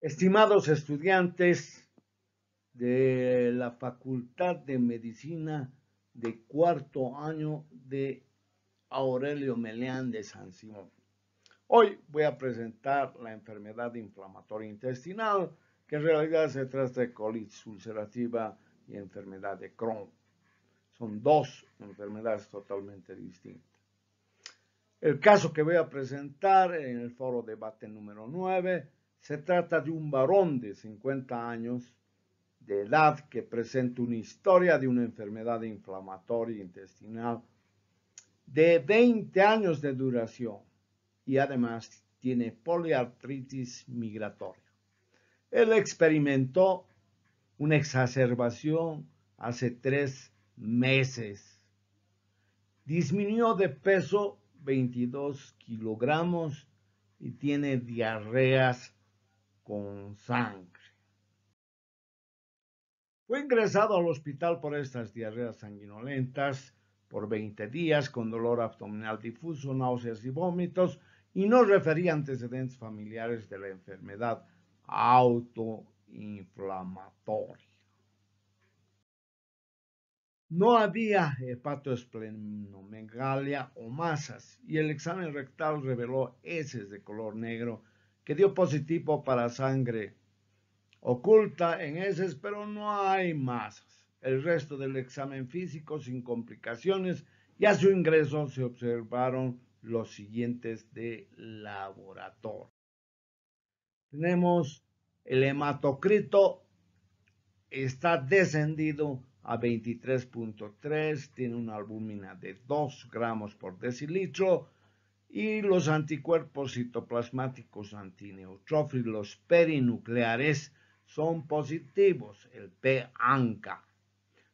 Estimados estudiantes de la Facultad de Medicina de cuarto año de Aurelio Meleán de San Simón. Hoy voy a presentar la enfermedad inflamatoria intestinal, que en realidad se trata de colitis ulcerativa y enfermedad de Crohn. Son dos enfermedades totalmente distintas. El caso que voy a presentar en el foro debate número 9 se trata de un varón de 50 años de edad que presenta una historia de una enfermedad inflamatoria intestinal de 20 años de duración y además tiene poliartritis migratoria. Él experimentó una exacerbación hace tres meses. Disminuyó de peso 22 kilogramos y tiene diarreas con sangre. Fue ingresado al hospital por estas diarreas sanguinolentas por 20 días con dolor abdominal difuso, náuseas y vómitos y no refería antecedentes familiares de la enfermedad autoinflamatoria. No había hepatoesplenomegalia o masas y el examen rectal reveló heces de color negro que dio positivo para sangre oculta en heces, pero no hay masas. El resto del examen físico sin complicaciones y a su ingreso se observaron los siguientes de laboratorio. Tenemos el hematocrito está descendido a 23.3, tiene una albúmina de 2 gramos por decilitro, y los anticuerpos citoplasmáticos antineutrófilos perinucleares son positivos, el P-ANCA.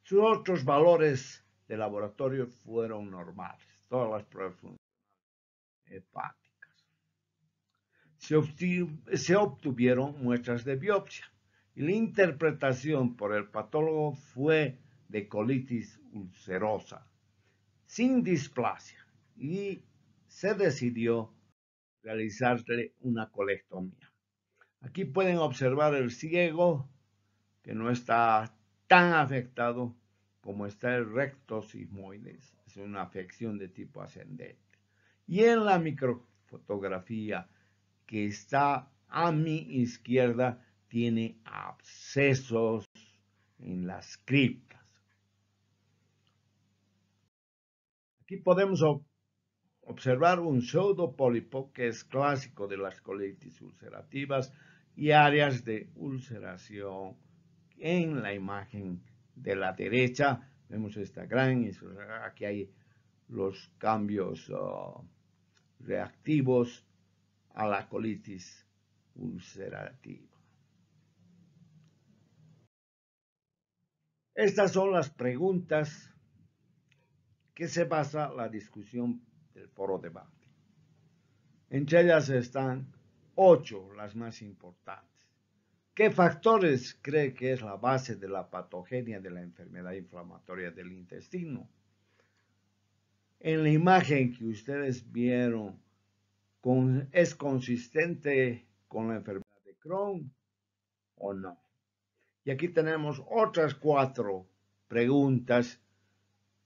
Sus otros valores de laboratorio fueron normales, todas las pruebas hepáticas. Se, obtuvieron muestras de biopsia y la interpretación por el patólogo fue de colitis ulcerosa, sin displasia y se decidió realizarle una colectomía. Aquí pueden observar el ciego que no está tan afectado como está el recto sismoides. Es una afección de tipo ascendente. Y en la microfotografía que está a mi izquierda tiene abscesos en las criptas. Aquí podemos observar observar un pseudopólipo que es clásico de las colitis ulcerativas y áreas de ulceración en la imagen de la derecha. Vemos esta gran, aquí hay los cambios ah, reactivos a la colitis ulcerativa. Estas son las preguntas que se basa la discusión del foro debate. Entre ellas están ocho las más importantes. ¿Qué factores cree que es la base de la patogenia de la enfermedad inflamatoria del intestino? En la imagen que ustedes vieron, ¿es consistente con la enfermedad de Crohn o no? Y aquí tenemos otras cuatro preguntas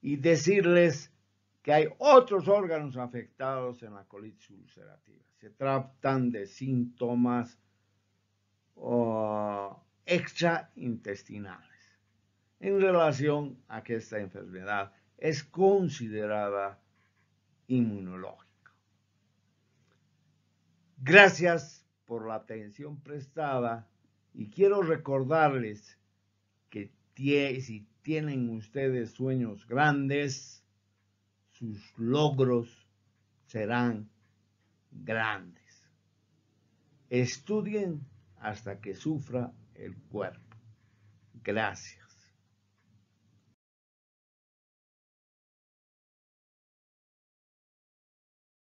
y decirles que hay otros órganos afectados en la colitis ulcerativa. Se tratan de síntomas ah, extraintestinales. En relación a que esta enfermedad es considerada inmunológica. Gracias por la atención prestada y quiero recordarles que si tienen ustedes sueños grandes, sus logros serán grandes. Estudien hasta que sufra el cuerpo. Gracias.